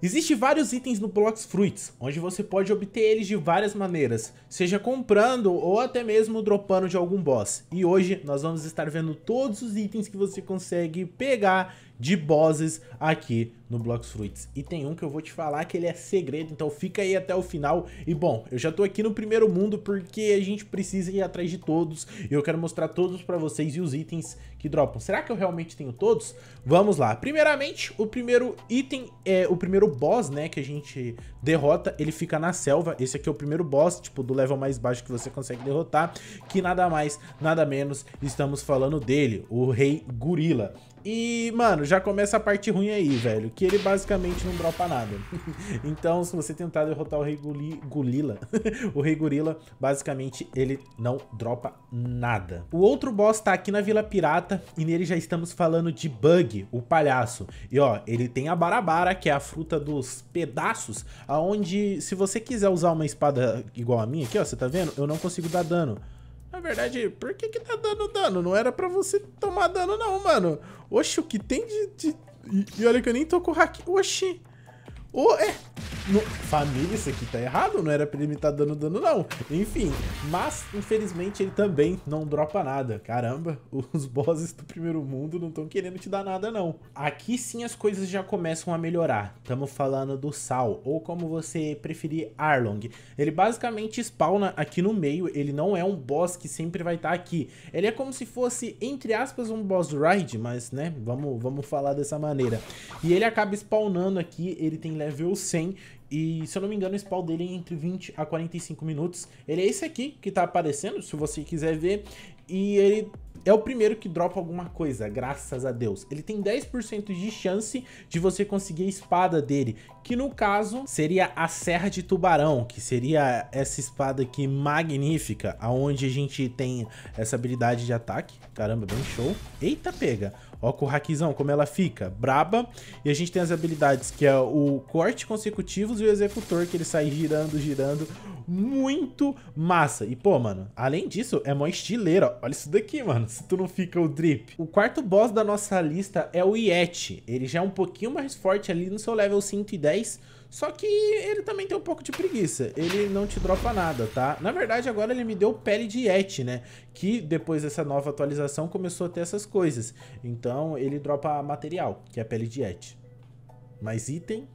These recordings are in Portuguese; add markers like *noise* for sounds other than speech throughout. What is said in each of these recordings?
Existem vários itens no Blox Fruits, onde você pode obter eles de várias maneiras, seja comprando ou até mesmo dropando de algum boss. E hoje nós vamos estar vendo todos os itens que você consegue pegar de bosses aqui no Blocks Fruits. E tem um que eu vou te falar que ele é segredo, então fica aí até o final. E bom, eu já tô aqui no primeiro mundo porque a gente precisa ir atrás de todos. E eu quero mostrar todos pra vocês e os itens que dropam. Será que eu realmente tenho todos? Vamos lá. Primeiramente, o primeiro item, é o primeiro boss, né, que a gente derrota, ele fica na selva. Esse aqui é o primeiro boss, tipo, do level mais baixo que você consegue derrotar. Que nada mais, nada menos, estamos falando dele, o Rei Gorila. E, mano, já começa a parte ruim aí, velho. Que ele basicamente não dropa nada. *laughs* então, se você tentar derrotar o Rei Goli, *laughs* o Rei Gorila, basicamente ele não dropa nada. O outro boss tá aqui na Vila Pirata e nele já estamos falando de Bug, o palhaço. E, ó, ele tem a Barabara, que é a fruta dos pedaços, aonde se você quiser usar uma espada igual a minha aqui, ó, você tá vendo? Eu não consigo dar dano. Na verdade, por que que tá dando dano? Não era pra você tomar dano não, mano. Oxe, o que tem de... de... E olha que eu nem tô com o hack... Oxi... Ô, oh, é... No... Família, isso aqui tá errado, não era pra ele me tá dando dano não. Enfim, mas infelizmente ele também não dropa nada. Caramba, *laughs* os bosses do primeiro mundo não estão querendo te dar nada não. Aqui sim as coisas já começam a melhorar. Estamos falando do Sal, ou como você preferir, Arlong. Ele basicamente spawna aqui no meio, ele não é um boss que sempre vai estar tá aqui. Ele é como se fosse, entre aspas, um boss ride, mas né, vamos, vamos falar dessa maneira. E ele acaba spawnando aqui, ele tem level 100 e, se eu não me engano, o spawn dele é entre 20 a 45 minutos. Ele é esse aqui que tá aparecendo, se você quiser ver. E ele é o primeiro que dropa alguma coisa, graças a Deus. Ele tem 10% de chance de você conseguir a espada dele, que no caso seria a Serra de Tubarão, que seria essa espada aqui magnífica, aonde a gente tem essa habilidade de ataque. Caramba, bem show. Eita, pega! Ó, com o hackzão, como ela fica. Braba. E a gente tem as habilidades que é o corte consecutivos e o executor, que ele sai girando, girando. Muito massa. E, pô, mano, além disso, é mó estileira. Olha isso daqui, mano. Se tu não fica o drip. O quarto boss da nossa lista é o Yeti. Ele já é um pouquinho mais forte ali no seu level 110. Só que ele também tem um pouco de preguiça. Ele não te dropa nada, tá? Na verdade, agora ele me deu pele de Yeti, né? Que depois dessa nova atualização começou a ter essas coisas. Então ele dropa material, que é pele de Yeti. Mas item,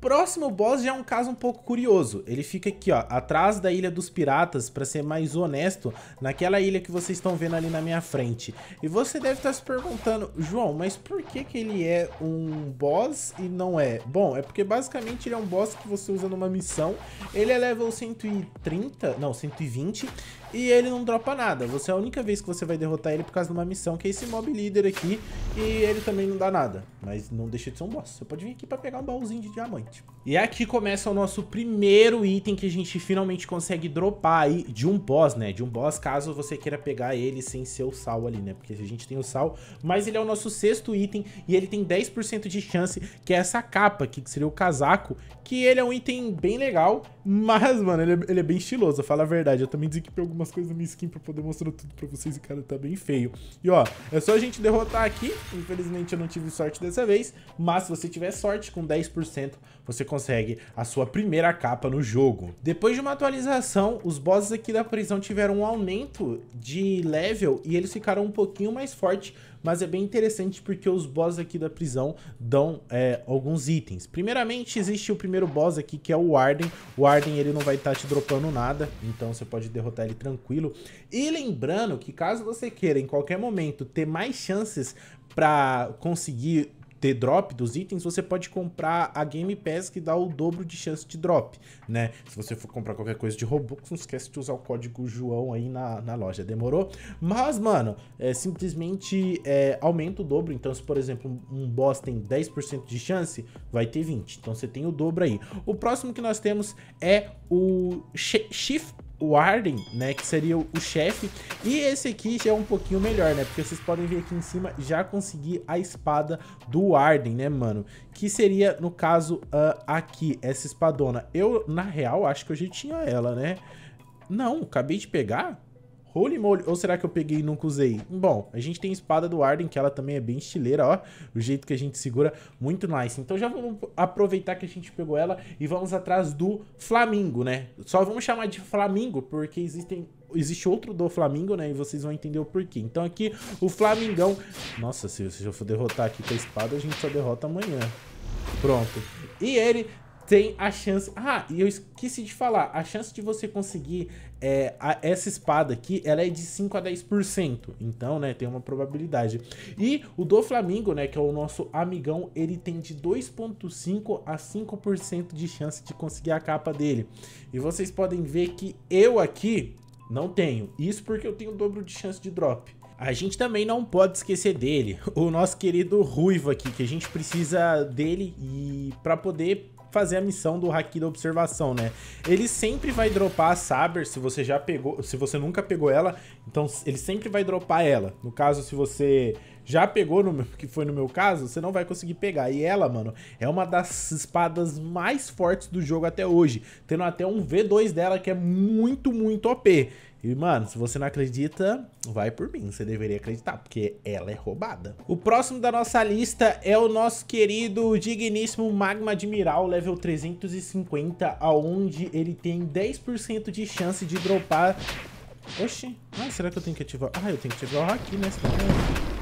próximo boss já é um caso um pouco curioso. Ele fica aqui, ó, atrás da Ilha dos Piratas, pra ser mais honesto, naquela ilha que vocês estão vendo ali na minha frente. E você deve estar tá se perguntando, João, mas por que que ele é um boss e não é? Bom, é porque basicamente ele é um boss que você usa numa missão, ele é level 130, não, 120, e ele não dropa nada. Você é a única vez que você vai derrotar ele por causa de uma missão, que é esse mob líder aqui, e ele também não dá nada. Mas não deixa de ser um boss. Você pode vir aqui pra pegar um baúzinho de diamante. E aqui começa o nosso primeiro item que a gente finalmente consegue dropar aí de um boss, né? De um boss, caso você queira pegar ele sem ser o sal ali, né? Porque a gente tem o sal, mas ele é o nosso sexto item e ele tem 10% de chance, que é essa capa aqui, que seria o casaco, que ele é um item bem legal, mas, mano, ele é, ele é bem estiloso, fala a verdade. Eu também desequipei algum algumas coisas na minha skin pra poder mostrar tudo pra vocês e, cara, tá bem feio. E, ó, é só a gente derrotar aqui. Infelizmente, eu não tive sorte dessa vez, mas se você tiver sorte, com 10%, você consegue a sua primeira capa no jogo. Depois de uma atualização, os bosses aqui da prisão tiveram um aumento de level e eles ficaram um pouquinho mais fortes mas é bem interessante porque os boss aqui da prisão dão é, alguns itens. Primeiramente, existe o primeiro boss aqui, que é o Arden. O Arden, ele não vai estar tá te dropando nada, então você pode derrotar ele tranquilo. E lembrando que caso você queira, em qualquer momento, ter mais chances para conseguir ter drop dos itens, você pode comprar a Game Pass que dá o dobro de chance de drop, né? Se você for comprar qualquer coisa de Robux, não esquece de usar o código João aí na, na loja, demorou? Mas, mano, é, simplesmente é, aumenta o dobro, então se, por exemplo, um boss tem 10% de chance, vai ter 20, então você tem o dobro aí. O próximo que nós temos é o Shift o Arden, né, que seria o, o chefe. E esse aqui já é um pouquinho melhor, né, porque vocês podem ver aqui em cima, já consegui a espada do Arden, né, mano? Que seria, no caso, uh, aqui, essa espadona. Eu, na real, acho que eu já tinha ela, né? Não, acabei de pegar? Holy moly, ou será que eu peguei e nunca usei? Bom, a gente tem a espada do Arden, que ela também é bem estileira, ó. O jeito que a gente segura, muito nice. Então já vamos aproveitar que a gente pegou ela e vamos atrás do Flamingo, né? Só vamos chamar de Flamingo, porque existem existe outro do flamingo né? E vocês vão entender o porquê. Então aqui, o Flamingão... Nossa, se eu for derrotar aqui com a espada, a gente só derrota amanhã. Pronto. E ele tem a chance. Ah, e eu esqueci de falar, a chance de você conseguir é, a, essa espada aqui, ela é de 5 a 10%. Então, né, tem uma probabilidade. E o do Flamingo, né, que é o nosso amigão, ele tem de 2.5 a 5% de chance de conseguir a capa dele. E vocês podem ver que eu aqui não tenho. Isso porque eu tenho o dobro de chance de drop. A gente também não pode esquecer dele, *laughs* o nosso querido Ruivo aqui, que a gente precisa dele e para poder fazer a missão do haki da observação, né? Ele sempre vai dropar a Saber, se você já pegou, se você nunca pegou ela, então ele sempre vai dropar ela. No caso, se você já pegou, no meu, *laughs* que foi no meu caso, você não vai conseguir pegar. E ela, mano, é uma das espadas mais fortes do jogo até hoje, tendo até um V2 dela que é muito, muito OP. E, mano, se você não acredita, vai por mim. Você deveria acreditar, porque ela é roubada. O próximo da nossa lista é o nosso querido digníssimo Magma Admiral, level 350, aonde ele tem 10% de chance de dropar... Oxi, ah, será que eu tenho que ativar? Ah, eu tenho que ativar o Haki, né?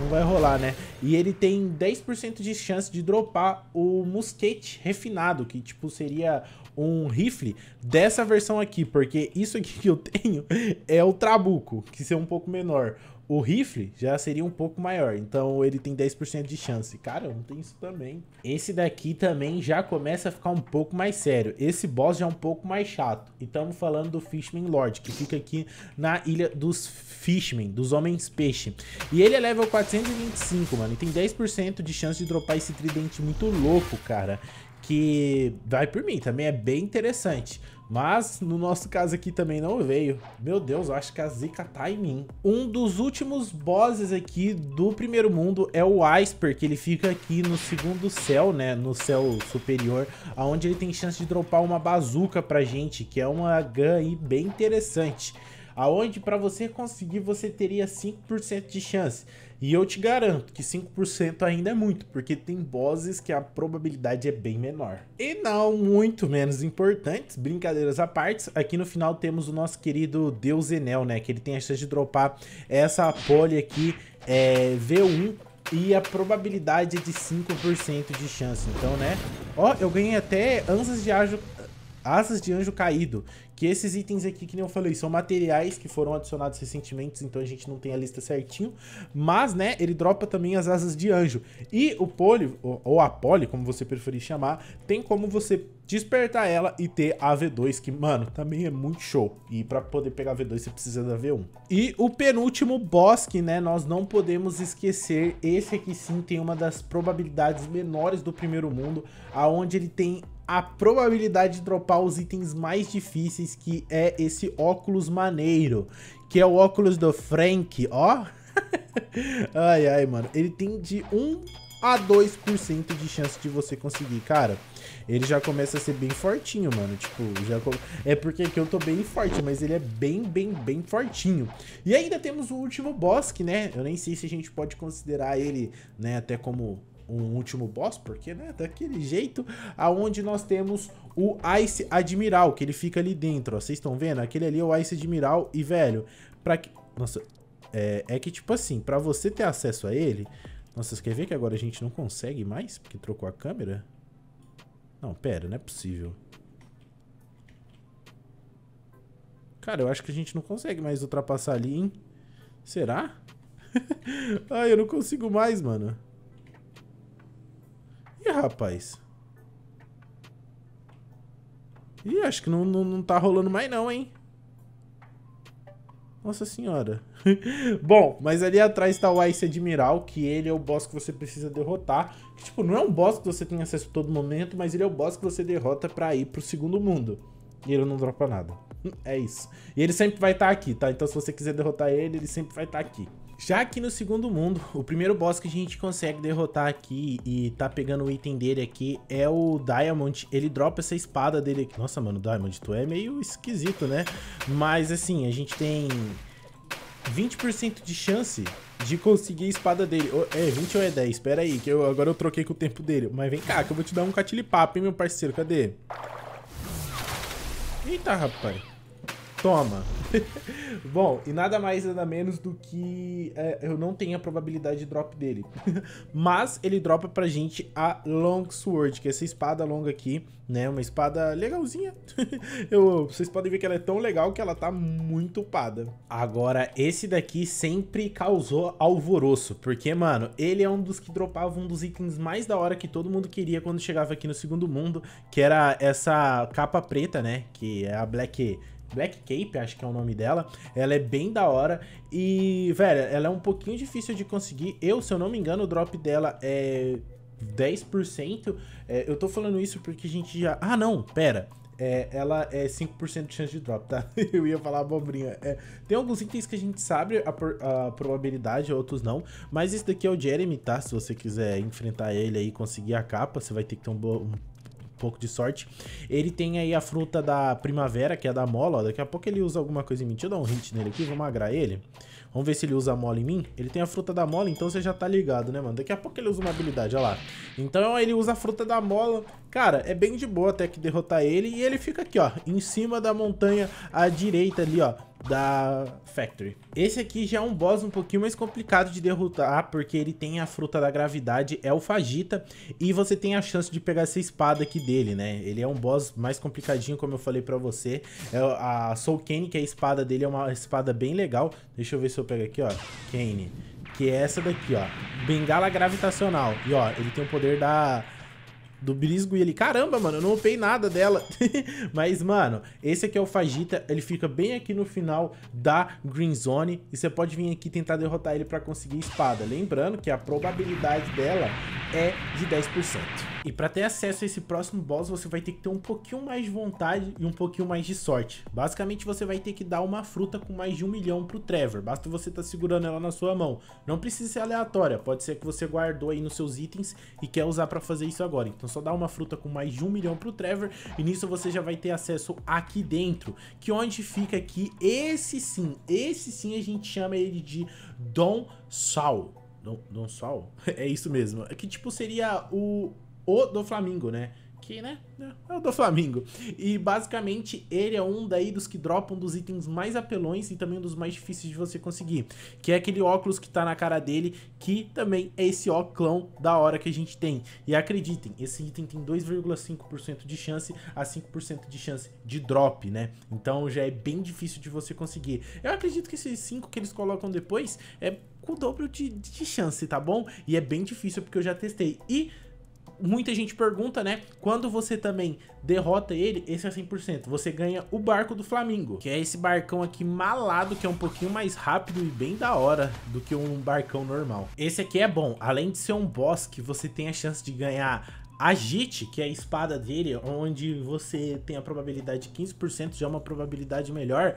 não vai rolar, né? E ele tem 10% de chance de dropar o mosquete refinado, que, tipo, seria um rifle dessa versão aqui, porque isso aqui que eu tenho *laughs* é o trabuco, que ser é um pouco menor. O rifle já seria um pouco maior, então ele tem 10% de chance. Cara, não tem isso também. Esse daqui também já começa a ficar um pouco mais sério. Esse boss já é um pouco mais chato. E estamos falando do Fishman Lord, que fica aqui na ilha dos Fishmen, dos Homens Peixe. E ele é level 425, mano, e tem 10% de chance de dropar esse tridente muito louco, cara que vai por mim, também é bem interessante. Mas no nosso caso aqui também não veio. Meu Deus, eu acho que a Zika tá em mim. Um dos últimos bosses aqui do primeiro mundo é o Iceberg, que ele fica aqui no segundo céu, né? No céu superior, aonde ele tem chance de dropar uma bazuca pra gente, que é uma gun aí bem interessante aonde para você conseguir você teria 5% de chance. E eu te garanto que 5% ainda é muito, porque tem bosses que a probabilidade é bem menor. E não muito menos importantes, brincadeiras à parte, aqui no final temos o nosso querido Deus Enel, né? Que ele tem a chance de dropar essa pole aqui, é, V1, e a probabilidade é de 5% de chance. Então, né? Ó, eu ganhei até ansas de ágil asas de anjo caído, que esses itens aqui, que nem eu falei, são materiais que foram adicionados recentemente, então a gente não tem a lista certinho, mas, né, ele dropa também as asas de anjo. E o poli, ou a poli, como você preferir chamar, tem como você despertar ela e ter a V2, que, mano, também é muito show. E para poder pegar a V2, você precisa da V1. E o penúltimo boss, que, né, nós não podemos esquecer, esse aqui sim tem uma das probabilidades menores do primeiro mundo, aonde ele tem a probabilidade de dropar os itens mais difíceis, que é esse óculos maneiro, que é o óculos do Frank, ó. *laughs* ai, ai, mano. Ele tem de 1 a 2% de chance de você conseguir, cara. Ele já começa a ser bem fortinho, mano. Tipo, já é porque aqui eu tô bem forte, mas ele é bem, bem, bem fortinho. E ainda temos o último boss, que, né, eu nem sei se a gente pode considerar ele, né, até como um último boss, porque, né, daquele jeito, aonde nós temos o Ice Admiral, que ele fica ali dentro, ó, vocês estão vendo? Aquele ali é o Ice Admiral, e, velho, pra que... Nossa, é, é que, tipo assim, pra você ter acesso a ele... Nossa, vocês querem ver que agora a gente não consegue mais, porque trocou a câmera? Não, pera, não é possível. Cara, eu acho que a gente não consegue mais ultrapassar ali, hein? Será? *laughs* Ai, eu não consigo mais, mano. Ih, rapaz. Ih, acho que não, não, não tá rolando mais não, hein? Nossa senhora. *laughs* Bom, mas ali atrás tá o Ice Admiral, que ele é o boss que você precisa derrotar. Que, tipo, não é um boss que você tem acesso a todo momento, mas ele é o boss que você derrota pra ir pro segundo mundo. E ele não dropa nada. *laughs* É isso. E ele sempre vai estar tá aqui, tá? Então se você quiser derrotar ele, ele sempre vai estar tá aqui. Já aqui no segundo mundo, o primeiro boss que a gente consegue derrotar aqui e tá pegando o item dele aqui é o Diamond. Ele dropa essa espada dele aqui. Nossa, mano, Diamond, tu é meio esquisito, né? Mas assim, a gente tem 20% de chance de conseguir a espada dele. é, 20 ou é 10? Espera aí, que eu, agora eu troquei com o tempo dele. Mas vem cá, que eu vou te dar um catilipapo, hein, meu parceiro? Cadê? Eita, rapaz. Toma. *laughs* Bom, e nada mais nada menos do que é, eu não tenho a probabilidade de drop dele. *laughs* Mas ele dropa pra gente a Long Sword, que é essa espada longa aqui, né? Uma espada legalzinha. *laughs* eu, vocês podem ver que ela é tão legal que ela tá muito upada. Agora, esse daqui sempre causou alvoroço, porque, mano, ele é um dos que dropava um dos itens mais da hora que todo mundo queria quando chegava aqui no segundo mundo, que era essa capa preta, né? Que é a Black Black Cape, acho que é o nome dela. Ela é bem da hora. E, velho, ela é um pouquinho difícil de conseguir. Eu, se eu não me engano, o drop dela é 10%. É, eu tô falando isso porque a gente já. Ah, não, pera. É, ela é 5% de chance de drop, tá? *laughs* Eu ia falar abobrinha. É, tem alguns itens que a gente sabe a, por, a, probabilidade, outros não. Mas esse daqui é o Jeremy, tá? Se você quiser enfrentar ele aí e conseguir a capa, você vai ter que ter um, um pouco de sorte. Ele tem aí a fruta da primavera, que é da mola. Ó. Daqui a pouco ele usa alguma coisa em mim. Deixa eu dar um hit nele aqui, vamos agrar ele. Vamos ver se ele usa a mola em mim. Ele tem a fruta da mola, então você já tá ligado, né, mano? Daqui a pouco ele usa uma habilidade, olha lá. Então ele usa a fruta da mola. Cara, é bem de boa até que derrotar ele. E ele fica aqui, ó, em cima da montanha à direita ali, ó da Factory. Esse aqui já é um boss um pouquinho mais complicado de derrotar, porque ele tem a fruta da gravidade, é o Fagita, e você tem a chance de pegar essa espada aqui dele, né? Ele é um boss mais complicadinho, como eu falei pra você. É a Soul Kane, que é a espada dele, é uma espada bem legal. Deixa eu ver se eu pego aqui, ó. Kane. Que é essa daqui, ó. Bengala gravitacional. E, ó, ele tem o poder da do Brisgo e ele, caramba, mano, eu não upei nada dela. *laughs* Mas, mano, esse aqui é o Fajita ele fica bem aqui no final da Green Zone e você pode vir aqui tentar derrotar ele pra conseguir espada. Lembrando que a probabilidade dela é de 10%. E para ter acesso a esse próximo boss, você vai ter que ter um pouquinho mais de vontade e um pouquinho mais de sorte. Basicamente, você vai ter que dar uma fruta com mais de um milhão pro Trevor. Basta você estar tá segurando ela na sua mão. Não precisa ser aleatória, pode ser que você guardou aí nos seus itens e quer usar para fazer isso agora. Então só dá uma fruta com mais de um milhão pro Trevor e nisso você já vai ter acesso aqui dentro, que onde fica aqui esse sim, esse sim a gente chama ele de Don Saul. Don, Don Sol? *laughs* é isso mesmo. é Que, tipo, seria o, o do Flamengo, né? que, né? É, é o do Flamengo. E basicamente ele é um daí dos que dropam dos itens mais apelões e também um dos mais difíceis de você conseguir. Que é aquele óculos que tá na cara dele, que também é esse óculão da hora que a gente tem. E acreditem, esse item tem 2,5% de chance a 5% de chance de drop, né? Então já é bem difícil de você conseguir. Eu acredito que esses 5 que eles colocam depois é com o dobro de, de chance, tá bom? E é bem difícil porque eu já testei. E muita gente pergunta, né? Quando você também derrota ele, esse é 100%. Você ganha o barco do Flamingo, que é esse barcão aqui malado, que é um pouquinho mais rápido e bem da hora do que um barcão normal. Esse aqui é bom. Além de ser um boss que você tem a chance de ganhar agite, que é a espada dele, onde você tem a probabilidade de 15%, já é uma probabilidade melhor.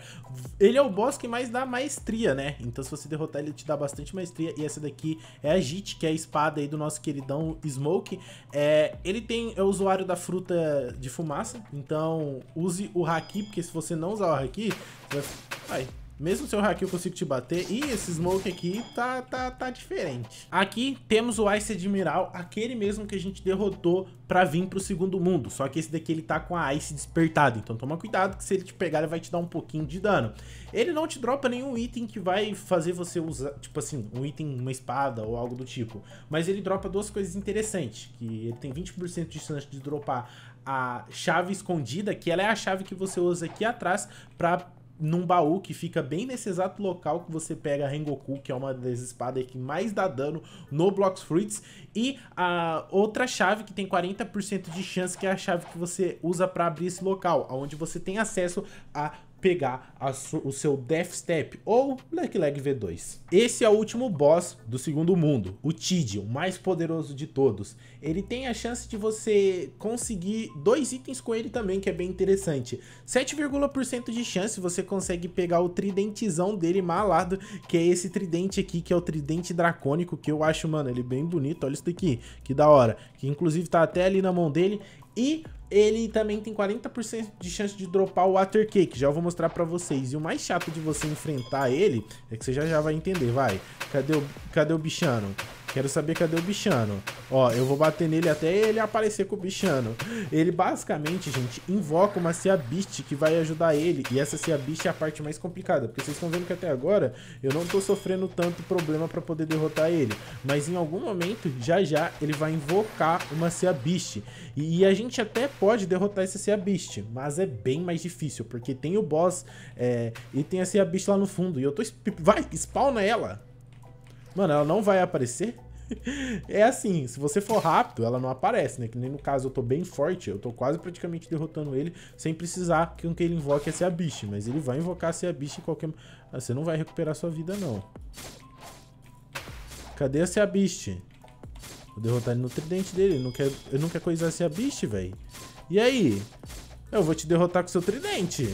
Ele é o boss que mais dá maestria, né? Então se você derrotar ele te dá bastante maestria. E essa daqui é a agite, que é a espada aí do nosso queridão Smoke. É, ele tem é usuário da fruta de fumaça, então use o Haki, porque se você não usar o Haki, você vai... Ai, mesmo seu o Haki eu consigo te bater. E esse Smoke aqui tá, tá, tá diferente. Aqui temos o Ice Admiral, aquele mesmo que a gente derrotou pra vir pro segundo mundo. Só que esse daqui ele tá com a Ice despertada. Então toma cuidado que se ele te pegar ele vai te dar um pouquinho de dano. Ele não te dropa nenhum item que vai fazer você usar, tipo assim, um item, uma espada ou algo do tipo. Mas ele dropa duas coisas interessantes. Que ele tem 20% de chance de dropar a chave escondida, que ela é a chave que você usa aqui atrás pra num baú que fica bem nesse exato local que você pega a Rengoku, que é uma das espadas que mais dá dano no Blocks Fruits, e a outra chave que tem 40% de chance, que é a chave que você usa para abrir esse local, onde você tem acesso a pegar o seu Death Step ou Black Leg V2. Esse é o último boss do segundo mundo, o Tid, o mais poderoso de todos. Ele tem a chance de você conseguir dois itens com ele também, que é bem interessante. 7,1% de chance você consegue pegar o tridentezão dele malado, que é esse tridente aqui, que é o tridente dracônico, que eu acho, mano, ele é bem bonito. Olha isso daqui, que da hora. Que inclusive tá até ali na mão dele. E ele também tem 40% de chance de dropar o Water Cake, já eu vou mostrar pra vocês. E o mais chato de você enfrentar ele é que você já já vai entender, vai. Cadê o, cadê o bichano? Quero saber cadê o bichano. Ó, eu vou bater nele até ele aparecer com o bichano. Ele basicamente, gente, invoca uma Seabist que vai ajudar ele. E essa Seabist é a parte mais complicada. Porque vocês estão vendo que até agora eu não tô sofrendo tanto problema pra poder derrotar ele. Mas em algum momento, já já, ele vai invocar uma Seabist. E, e a gente até pode derrotar essa Seabist. Mas é bem mais difícil. Porque tem o boss é, e tem a Seabist lá no fundo. E eu tô... Vai, spawna ela! Mano, ela não vai aparecer? *laughs* é assim, se você for rápido, ela não aparece, né? Que nem no caso eu tô bem forte, eu tô quase praticamente derrotando ele sem precisar que que ele invoque a bicha. Mas ele vai invocar a bicha em qualquer... Ah, você não vai recuperar sua vida, não. Cadê a bicha? Vou derrotar ele no tridente dele. Ele não quer, ele não quer coisar a bicha, velho. E aí? Eu vou te derrotar com seu tridente.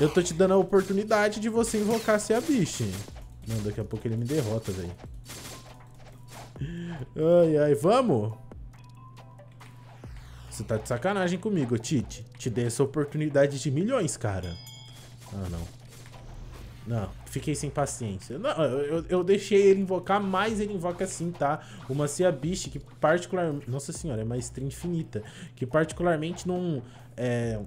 Eu tô te dando a oportunidade de você invocar a bicha, não, daqui a pouco ele me derrota, velho. Ai, ai, vamos! Você tá de sacanagem comigo, Tite. Te dei essa oportunidade de milhões, cara. Ah, não. Não, fiquei sem paciência. Não, eu, eu deixei ele invocar, mas ele invoca sim, tá? Uma Cia Beast que particularmente... Nossa senhora, é uma string infinita. Que particularmente não... É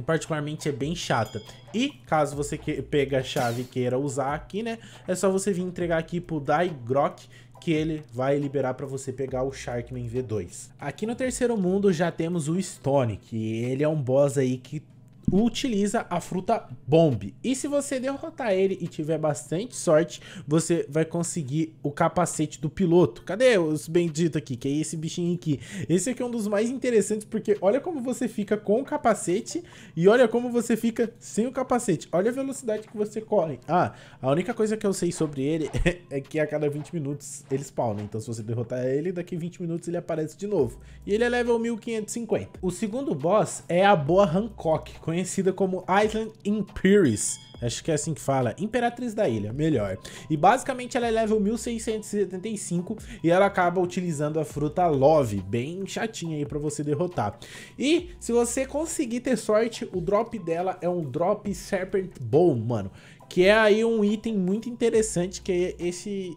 que particularmente é bem chata. E caso você que, pegue a chave e queira usar aqui, né, é só você vir entregar aqui pro Dai Grok que ele vai liberar para você pegar o Sharkman V2. Aqui no terceiro mundo já temos o Stone, que ele é um boss aí que utiliza a fruta Bomb. E se você derrotar ele e tiver bastante sorte, você vai conseguir o capacete do piloto. Cadê os benditos aqui? Que é esse bichinho aqui. Esse aqui é um dos mais interessantes, porque olha como você fica com o capacete e olha como você fica sem o capacete. Olha a velocidade que você corre. Ah, a única coisa que eu sei sobre ele *laughs* é que a cada 20 minutos ele spawna. Então se você derrotar ele, daqui 20 minutos ele aparece de novo. E ele é level 1550. O segundo boss é a Boa Hancock, conhecida conhecida como Island Imperius. Acho que é assim que fala, Imperatriz da Ilha, melhor. E basicamente ela é level 1675 e ela acaba utilizando a fruta Love, bem chatinha aí pra você derrotar. E se você conseguir ter sorte, o drop dela é um drop Serpent Bow, mano. Que é aí um item muito interessante, que é esse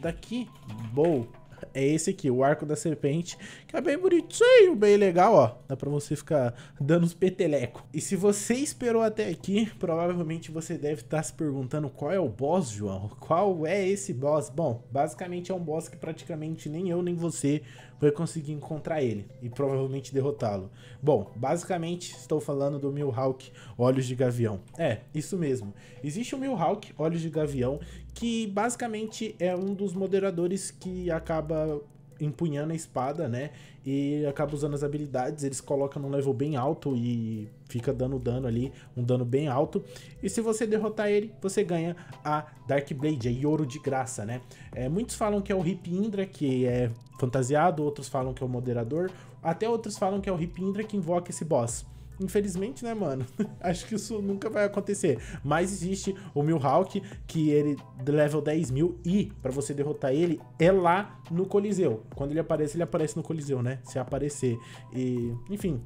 daqui, Bow é esse aqui, o Arco da Serpente, que é bem bonitinho, bem legal, ó. Dá pra você ficar dando uns peteleco. E se você esperou até aqui, provavelmente você deve estar tá se perguntando qual é o boss, João. Qual é esse boss? Bom, basicamente é um boss que praticamente nem eu nem você vai conseguir encontrar ele e provavelmente derrotá-lo. Bom, basicamente estou falando do Milhawk Olhos de Gavião. É, isso mesmo. Existe o Milhawk Olhos de Gavião, que basicamente é um dos moderadores que acaba empunhando a espada, né? E acaba usando as habilidades, eles colocam num level bem alto e fica dando dano ali, um dano bem alto. E se você derrotar ele, você ganha a Dark Blade, a Yoro de graça, né? É, muitos falam que é o Rip Indra, que é fantasiado, outros falam que é o moderador, até outros falam que é o Rip Indra que invoca esse boss. Infelizmente, né, mano? *laughs* Acho que isso nunca vai acontecer. Mas existe o Milhawk, que ele level 10 mil, e para você derrotar ele, é lá no Coliseu. Quando ele aparece, ele aparece no Coliseu, né? Se aparecer. E, enfim,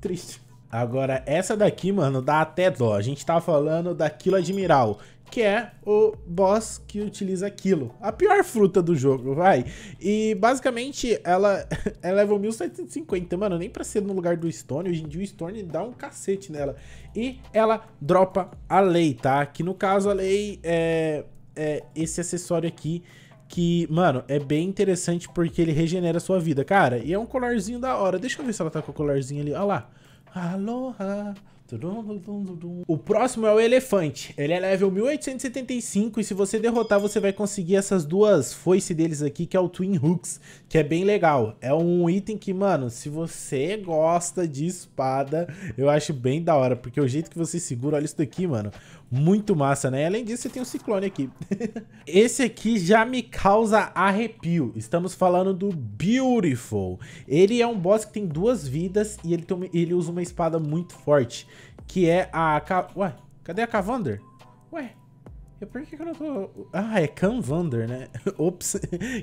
triste. Agora, essa daqui, mano, dá até dó. A gente tá falando da Kilo Admiral, que é o boss que utiliza aquilo. A pior fruta do jogo, vai. E, basicamente, ela *laughs* é level 1750. Mano, nem pra ser no lugar do Stone. Hoje em dia o Stone dá um cacete nela. E ela dropa a lei, tá? Que, no caso, a lei é, é esse acessório aqui que, mano, é bem interessante porque ele regenera a sua vida, cara. E é um colarzinho da hora. Deixa eu ver se ela tá com o colarzinho ali. Olha lá. Aloha. O próximo é o elefante. Ele é level 1875 e se você derrotar, você vai conseguir essas duas foices deles aqui, que é o Twin Hooks, que é bem legal. É um item que, mano, se você gosta de espada, eu acho bem da hora, porque o jeito que você segura, olha isso daqui, mano. Muito massa, né? Além disso, você tem um ciclone aqui. *laughs* Esse aqui já me causa arrepio. Estamos falando do Beautiful. Ele é um boss que tem duas vidas e ele, tem uma, ele usa uma espada muito forte que é a... Ué, cadê a Cavander? por que, que eu não tô. Ah, é Canvander, né? *laughs* Ops,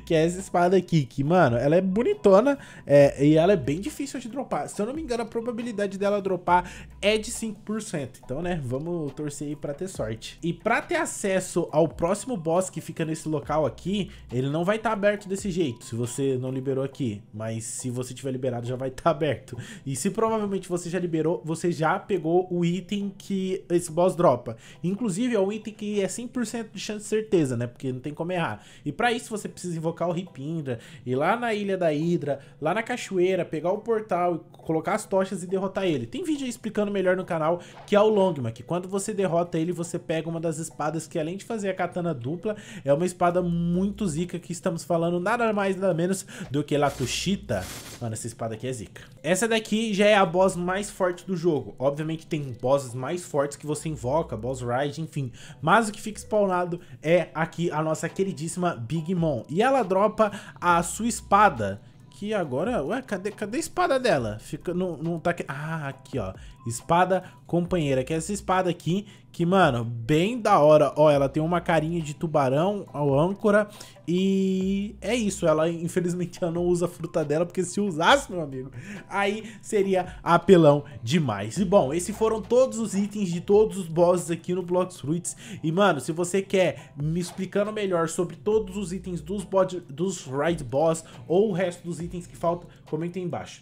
que é essa espada aqui, que, mano, ela é bonitona é, e ela é bem difícil de dropar. Se eu não me engano, a probabilidade dela dropar é de 5%. Então, né, vamos torcer aí pra ter sorte. E pra ter acesso ao próximo boss que fica nesse local aqui, ele não vai estar tá aberto desse jeito, se você não liberou aqui. Mas se você tiver liberado, já vai estar *laughs* tá aberto. E se provavelmente você já liberou, você já pegou o item que esse boss dropa. Inclusive, é um item que é 5 100% de chance de certeza, né? Porque não tem como errar. E para isso você precisa invocar o Ripindra, ir lá na Ilha da Hidra, lá na cachoeira, pegar o portal, colocar as tochas e derrotar ele. Tem vídeo aí explicando melhor no canal que é o Longman, que quando você derrota ele, você pega uma das espadas que além de fazer a katana dupla, é uma espada muito zica que estamos falando nada mais nada menos do que Latushita. Mano, essa espada aqui é zica. Essa daqui já é a boss mais forte do jogo. Obviamente tem bosses mais fortes que você invoca, boss ride, enfim. Mas o que fica spawnado é aqui a nossa queridíssima Big Mom. E ela dropa a sua espada, que agora... Ué, cadê, cadê a espada dela? Fica, não, não tá aqui... Ah, aqui, ó. Espada companheira, que é essa espada aqui, que, mano, bem da hora. Ó, ela tem uma carinha de tubarão ao âncora e é isso. Ela, infelizmente, ela não usa a fruta dela, porque se usasse, meu amigo, aí seria apelão demais. E, bom, esses foram todos os itens de todos os bosses aqui no Blox Fruits. E, mano, se você quer me explicando melhor sobre todos os itens dos, dos Ride Boss ou o resto dos itens que faltam, comenta aí embaixo.